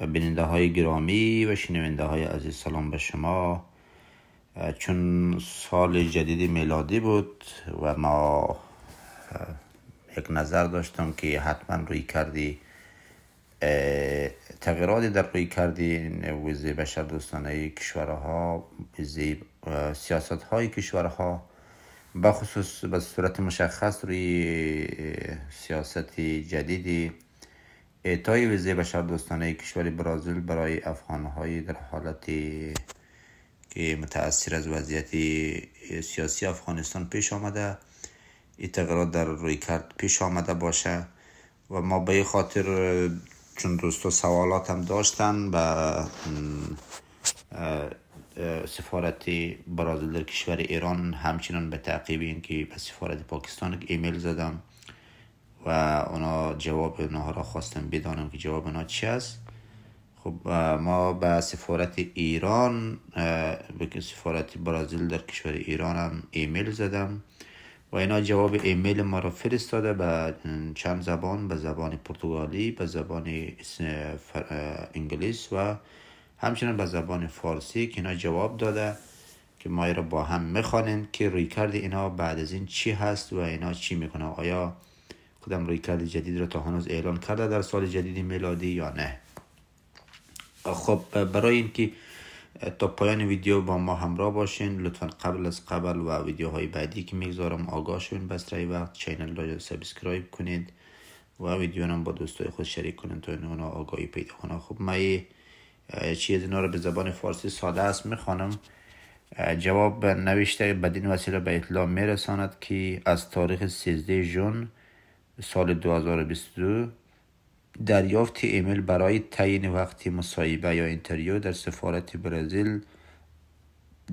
و بیننده های گرامی و شنونده های عزیز سلام به شما چون سال جدید میلادی بود و ما یک نظر داشتم که حتما روی کردی تغییرات در روی کردی وزی بشر دوستانه کشورها وزی سیاست های کشورها بخصوص به صورت مشخص روی سیاست جدیدی اعطای ویزه بشر دوستانه کشور برازیل برای افغانهای در حالتی که متأثر از وضعیت سیاسی افغانستان پیش آمده اتقرار در روی کرد پیش آمده باشه و ما به خاطر چون دوستو سوالات هم داشتن به سفارت برازیل در کشور ایران همچنان به تعقیب این که به سفارت پاکستان ایمیل زدم و اونا جواب اونها را خواستم بدانم که جواب اونا چی است خب ما به سفارت ایران به سفارت برازیل در کشور ایران هم ایمیل زدم و اینا جواب ایمیل ما را فرستاده به چند زبان به زبان پرتغالی به زبان انگلیس و همچنین به زبان فارسی که اینا جواب داده که ما را با هم میخوانیم که ریکرد اینا بعد از این چی هست و اینا چی میکنه آیا کدام روی کرد جدید را تا هنوز اعلان کرده در سال جدید میلادی یا نه خب برای اینکه تا پایان ویدیو با ما همراه باشین لطفا قبل از قبل و ویدیوهای بعدی که میگذارم آگاه شوین بسته وقت چینل را سابسکرایب کنید و ویدیو هم با دوستای خود شریک کنید تا اونا آگاهی پیدا کنن خب من چیز اینا رو به زبان فارسی ساده است میخوانم جواب نوشته بدین وسیله به اطلاع میرساند که از تاریخ 13 ژون سال 2022 دریافت ایمیل برای تعیین وقت مصاحبه یا انتریو در سفارت برزیل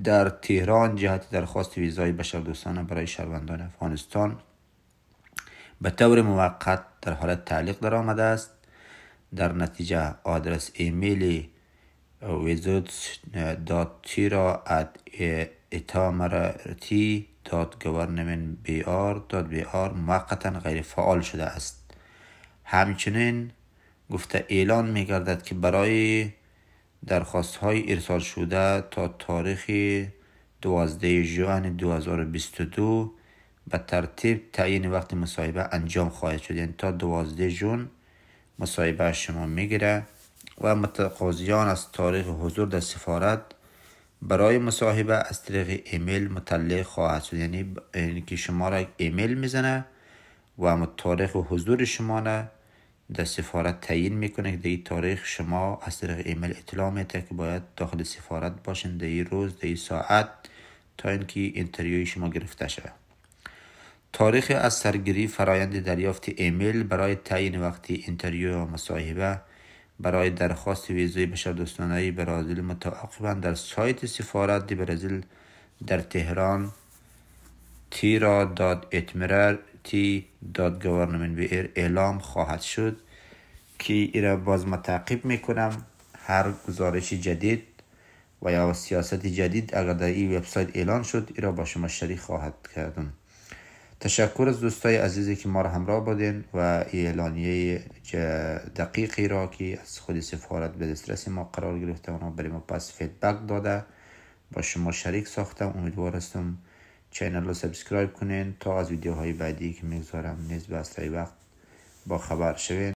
در تهران جهت درخواست ویزای بشردوستانه برای شهروندان افغانستان به طور موقت در حالت تعلیق در آمده است در نتیجه آدرس ایمیل ویزوت دات تیرا ات داد گورنمنت بی آر داد بی آر موقتا غیر فعال شده است همچنین گفته اعلان می گردد که برای درخواست های ارسال شده تا تاریخ 12 جوان 2022 به ترتیب تعیین وقت مصاحبه انجام خواهد شد یعنی تا 12 جون مصاحبه شما میگیره و متقاضیان از تاریخ حضور در سفارت برای مصاحبه از طریق ایمیل متعلق خواهد شد یعنی اینکه یعنی شما را ایمیل میزنه و تاریخ و حضور شما را در سفارت تعیین میکنه که در این تاریخ شما از طریق ایمیل اطلاع میده که باید داخل سفارت باشین در این روز در این ساعت تا اینکه انترویوی شما گرفته شود تاریخ از سرگیری فرایند دریافت ایمیل برای تعیین وقتی انترویو و مصاحبه برای درخواست ویزای بشردوستانه برازیل متعاقبا در سایت سفارت برزیل در تهران تیرا تی داد اعلام خواهد شد که ای را باز متعقیب میکنم هر گزارش جدید و یا سیاست جدید اگر در این وبسایت اعلان شد ای را با شما شریک خواهد کردم تشکر از دوستای عزیزی که ما را همراه بودین و اعلانیه دقیقی را که از خود سفارت به دسترس ما قرار گرفته اونا برای ما پس فیدبک داده با شما شریک ساختم امیدوار هستم چینل رو سبسکرایب کنین تا از ویدیوهای بعدی که میذارم نیز به وقت با خبر شوین